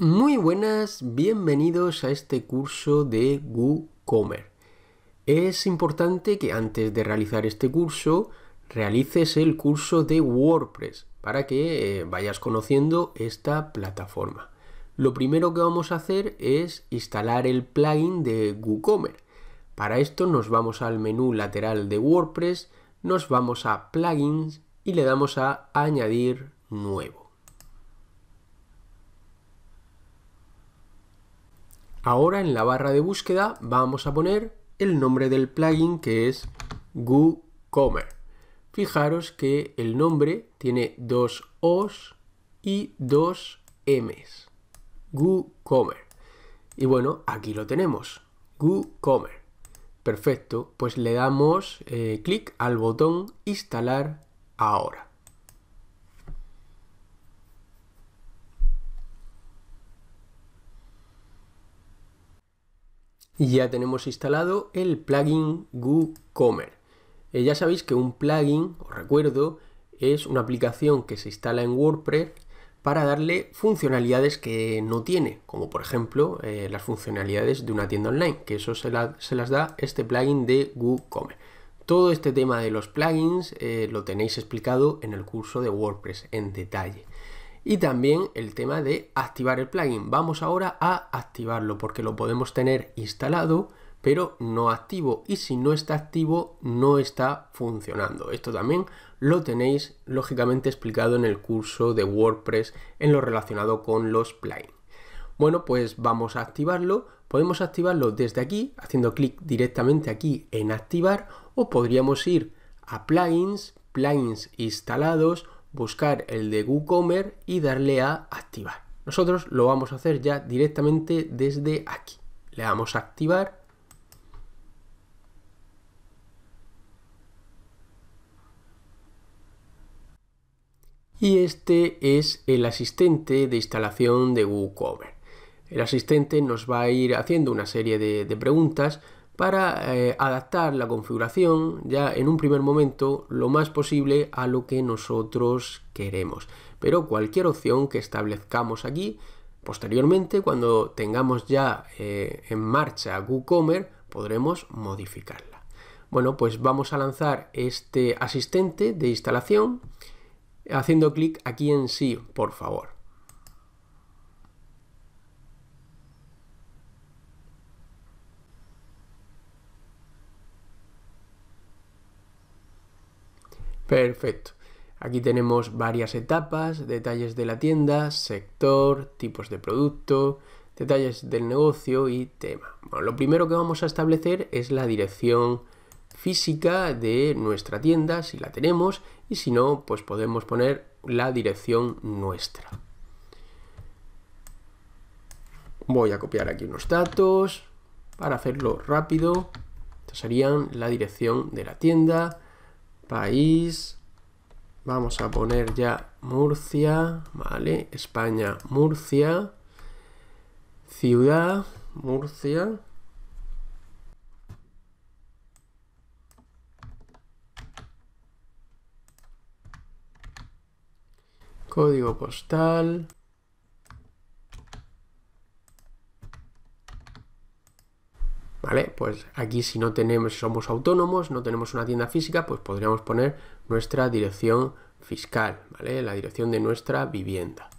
Muy buenas, bienvenidos a este curso de WooCommerce. Es importante que antes de realizar este curso realices el curso de WordPress para que eh, vayas conociendo esta plataforma. Lo primero que vamos a hacer es instalar el plugin de WooCommerce. Para esto nos vamos al menú lateral de WordPress, nos vamos a plugins y le damos a añadir nuevo. Ahora en la barra de búsqueda vamos a poner el nombre del plugin que es WooCommerce. Fijaros que el nombre tiene dos O's y dos M's. WooCommerce. Y bueno, aquí lo tenemos. WooCommerce. Perfecto, pues le damos eh, clic al botón instalar ahora. ya tenemos instalado el plugin WooCommerce. Eh, ya sabéis que un plugin, os recuerdo, es una aplicación que se instala en WordPress para darle funcionalidades que no tiene, como por ejemplo eh, las funcionalidades de una tienda online, que eso se, las da este plugin de WooCommerce. Todo este tema de los plugins eh, lo tenéis explicado en el curso de WordPress en detalle y también el tema de activar el plugin. Vamos ahora a activarlo porque lo podemos tener instalado pero no activo y si no está activo no está funcionando. Esto también lo tenéis lógicamente explicado en el curso de WordPress en lo relacionado con los plugins. Bueno, pues vamos a activarlo. Podemos activarlo desde aquí, haciendo clic directamente aquí en activar o podríamos ir a plugins, plugins instalados buscar el de WooCommerce y darle a activar. Nosotros lo vamos a hacer ya directamente desde aquí. Le damos a activar. Y este es el asistente de instalación de WooCommerce. El asistente nos va a ir haciendo una serie de preguntas para eh, adaptar la configuración ya en un primer momento lo más posible a lo que nosotros queremos. Pero cualquier opción que establezcamos aquí, posteriormente cuando tengamos ya eh, en marcha WooCommerce, podremos modificarla. Bueno, pues vamos a lanzar este asistente de instalación haciendo clic aquí en sí, por favor. Perfecto. Aquí tenemos varias etapas, detalles de la tienda, sector, tipos de producto, detalles del negocio y tema. lo primero que vamos a establecer es la dirección física de nuestra tienda, si la tenemos, y si no, pues podemos poner la dirección nuestra. Voy a copiar aquí unos datos para hacerlo rápido. serían la dirección de la tienda, país, vamos a poner ya Murcia, ¿vale? España, Murcia, ciudad, Murcia. Código postal, Pues aquí si no tenemos, somos autónomos, no tenemos una tienda física, pues podríamos poner nuestra dirección fiscal, ¿vale? La dirección de nuestra vivienda.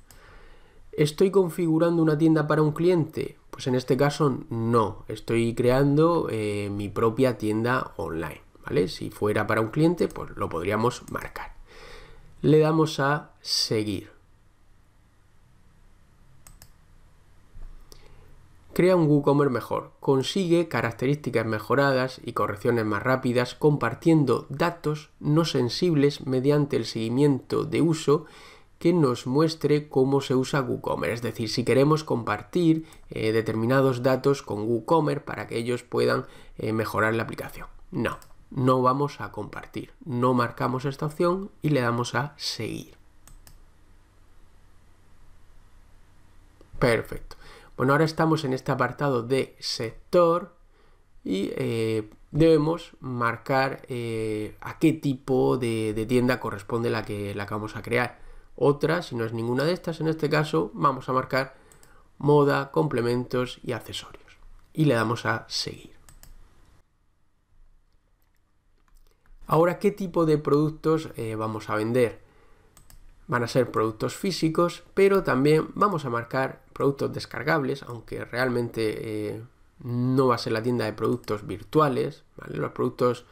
¿Estoy configurando una tienda para un cliente? Pues en este caso no, estoy creando eh, mi propia tienda online, ¿vale? Si fuera para un cliente, pues lo podríamos marcar. Le damos a seguir. crea un WooCommerce mejor, consigue características mejoradas y correcciones más rápidas compartiendo datos no sensibles mediante el seguimiento de uso que nos muestre cómo se usa WooCommerce. Es decir, si queremos compartir eh, determinados datos con WooCommerce para que ellos puedan eh, mejorar la aplicación. No, no vamos a compartir. No marcamos esta opción y le damos a seguir. Perfecto. Bueno, ahora estamos en este apartado de sector y eh, debemos marcar eh, a qué tipo de, tienda corresponde la que, la vamos a crear. Otra, si no es ninguna de estas, en este caso vamos a marcar moda, complementos y accesorios. Y le damos a seguir. Ahora, ¿qué tipo de productos eh, vamos a vender? van a ser productos físicos, pero también vamos a marcar productos descargables, aunque realmente eh, no va a ser la tienda de productos virtuales. Los productos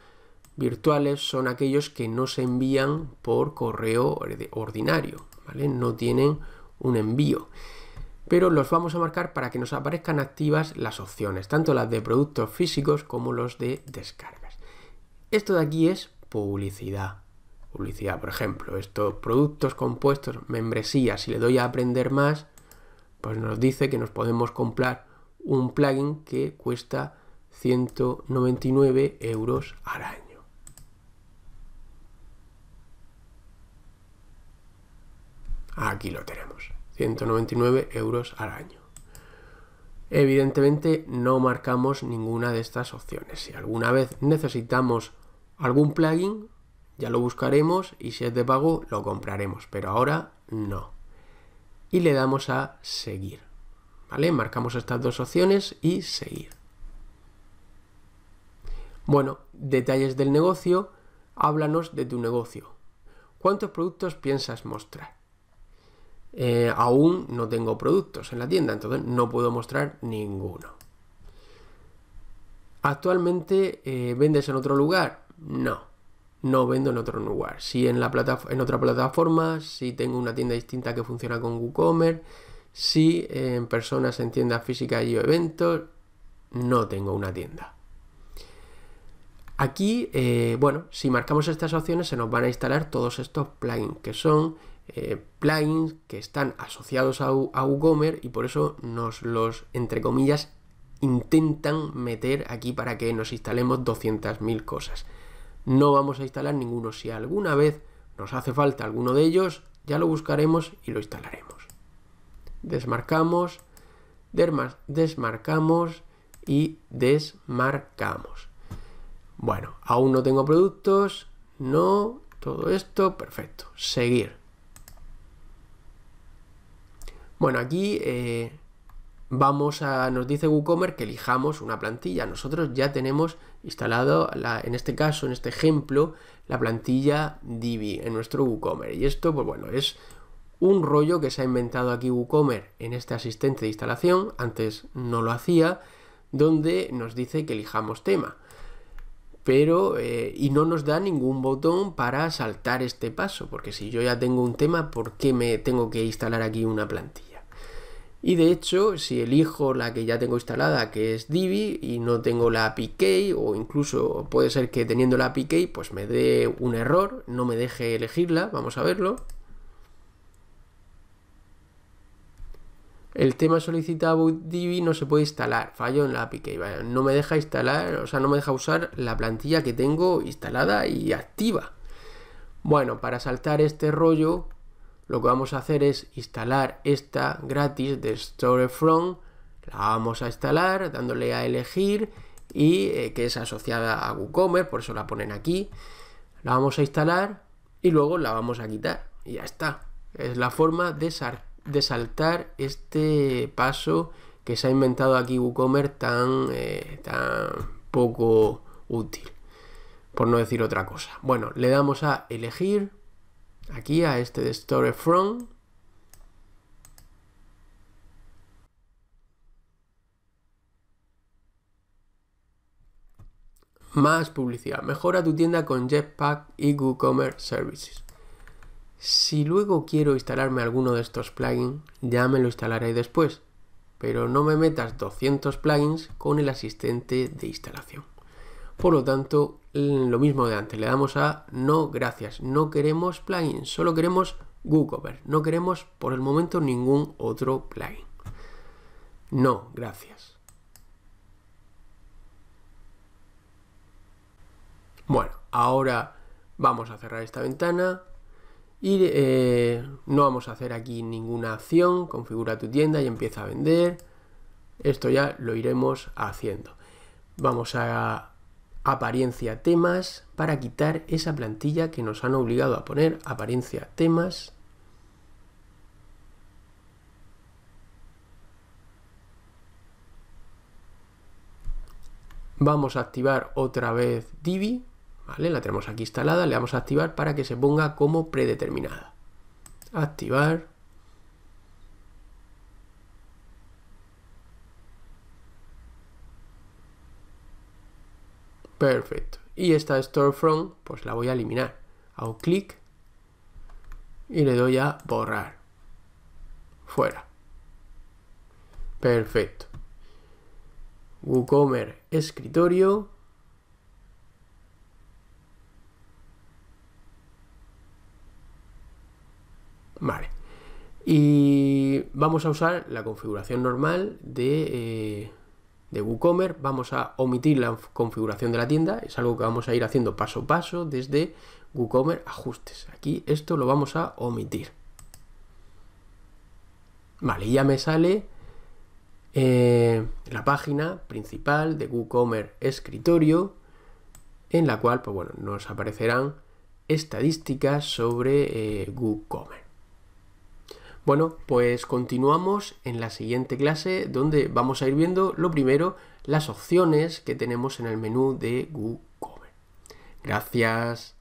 virtuales son aquellos que no se envían por correo ordinario, no tienen un envío. Pero los vamos a marcar para que nos aparezcan activas las opciones, tanto las de productos físicos como los de descargas. Esto de aquí es publicidad por ejemplo, estos productos compuestos, membresía si le doy a aprender más, pues nos dice que nos podemos comprar un plugin que cuesta 199 euros al año. Aquí lo tenemos, 199 euros al año. Evidentemente no marcamos ninguna de estas opciones. Si alguna vez necesitamos algún plugin, ya lo buscaremos y si es de pago lo compraremos, pero ahora no. Y le damos a seguir. ¿Vale? Marcamos estas dos opciones y seguir. Bueno, detalles del negocio. Háblanos de tu negocio. ¿Cuántos productos piensas mostrar? Eh, aún no tengo productos en la tienda, entonces no puedo mostrar ninguno. ¿Actualmente eh, vendes en otro lugar? No no vendo en otro lugar. Si en, la en otra plataforma, si tengo una tienda distinta que funciona con WooCommerce, si en personas en tiendas físicas y eventos, no tengo una tienda. Aquí, eh, bueno, si marcamos estas opciones se nos van a instalar todos estos plugins, que son eh, plugins que están asociados a, a WooCommerce y por eso nos los, entre comillas, intentan meter aquí para que nos instalemos 200.000 cosas no vamos a instalar ninguno. Si alguna vez nos hace falta alguno de ellos, ya lo buscaremos y lo instalaremos. Desmarcamos, desmarcamos y desmarcamos. Bueno, aún no tengo productos, no, todo esto, perfecto. Seguir. Bueno, aquí eh, vamos a, nos dice WooCommerce que elijamos una plantilla. Nosotros ya tenemos instalado, en este caso, en este ejemplo, la plantilla Divi en nuestro WooCommerce. Y esto, pues bueno, es un rollo que se ha inventado aquí WooCommerce en este asistente de instalación, antes no lo hacía, donde nos dice que elijamos tema. Pero, eh, y no nos da ningún botón para saltar este paso, porque si yo ya tengo un tema, ¿por qué me tengo que instalar aquí una plantilla? Y de hecho, si elijo la que ya tengo instalada, que es Divi, y no tengo la API Key, o incluso puede ser que teniendo la API pues me dé un error, no me deje elegirla, vamos a verlo. El tema solicitado Divi no se puede instalar, fallo en la API Key, no me deja instalar, o sea, no me deja usar la plantilla que tengo instalada y activa. Bueno, para saltar este rollo, lo que vamos a hacer es instalar esta gratis de Storefront. La vamos a instalar dándole a elegir y eh, que es asociada a WooCommerce, por eso la ponen aquí. La vamos a instalar y luego la vamos a quitar. Y ya está. Es la forma de, saltar este paso que se ha inventado aquí WooCommerce eh, tan poco útil, por no decir otra cosa. Bueno, le damos a elegir aquí a este de Storefront. más publicidad. Mejora tu tienda con Jetpack y WooCommerce Services. Si luego quiero instalarme alguno de estos plugins, ya me lo instalaré después, pero no me metas 200 plugins con el asistente de instalación. Por lo tanto, lo mismo de antes, le damos a no gracias, no queremos plugin, solo queremos WooCommerce, no queremos por el momento ningún otro plugin. No, gracias. Bueno, ahora vamos a cerrar esta ventana y eh, no vamos a hacer aquí ninguna acción, configura tu tienda y empieza a vender. Esto ya lo iremos haciendo. Vamos a apariencia temas para quitar esa plantilla que nos han obligado a poner apariencia temas vamos a activar otra vez Divi la tenemos aquí instalada le vamos a activar para que se ponga como predeterminada activar Perfecto. Y esta storefront, pues la voy a eliminar. Hago clic y le doy a borrar. Fuera. Perfecto. WooCommerce escritorio. Vale. Y vamos a usar la configuración normal de, eh, de WooCommerce, vamos a omitir la configuración de la tienda, es algo que vamos a ir haciendo paso a paso desde WooCommerce ajustes. Aquí esto lo vamos a omitir. Vale, ya me sale eh, la página principal de WooCommerce escritorio, en la cual, pues bueno, nos aparecerán estadísticas sobre eh, WooCommerce. Bueno, pues continuamos en la siguiente clase donde vamos a ir viendo lo primero las opciones que tenemos en el menú de WooCommerce. Gracias.